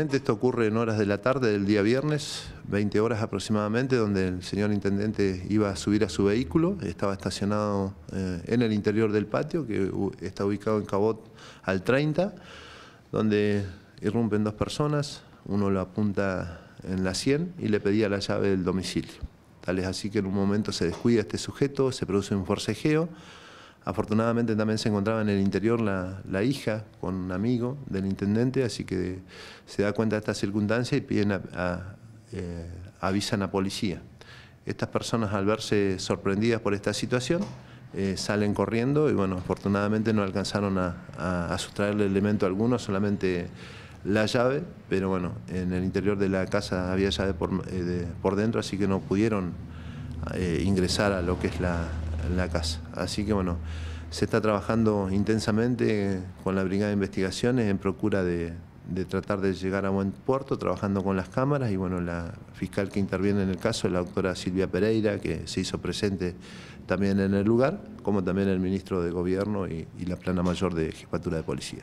Esto ocurre en horas de la tarde del día viernes, 20 horas aproximadamente, donde el señor intendente iba a subir a su vehículo, estaba estacionado eh, en el interior del patio, que está ubicado en Cabot al 30, donde irrumpen dos personas, uno lo apunta en la 100 y le pedía la llave del domicilio. Tal es así que en un momento se descuida este sujeto, se produce un forcejeo, Afortunadamente también se encontraba en el interior la, hija con un amigo del intendente, así que se da cuenta de esta circunstancia y piden a, eh, avisan a policía. Estas personas al verse sorprendidas por esta situación eh, salen corriendo y bueno, afortunadamente no alcanzaron a, sustraerle elemento alguno, solamente la llave, pero bueno, en el interior de la casa había llave por, eh, dentro, así que no pudieron ingresar a lo que es la, la casa. Así que bueno, se está trabajando intensamente con la Brigada de Investigaciones en procura de, tratar de llegar a buen puerto, trabajando con las cámaras y bueno, la fiscal que interviene en el caso, la doctora Silvia Pereira, que se hizo presente también en el lugar, como también el ministro de Gobierno y la plana mayor de Jefatura de Policía.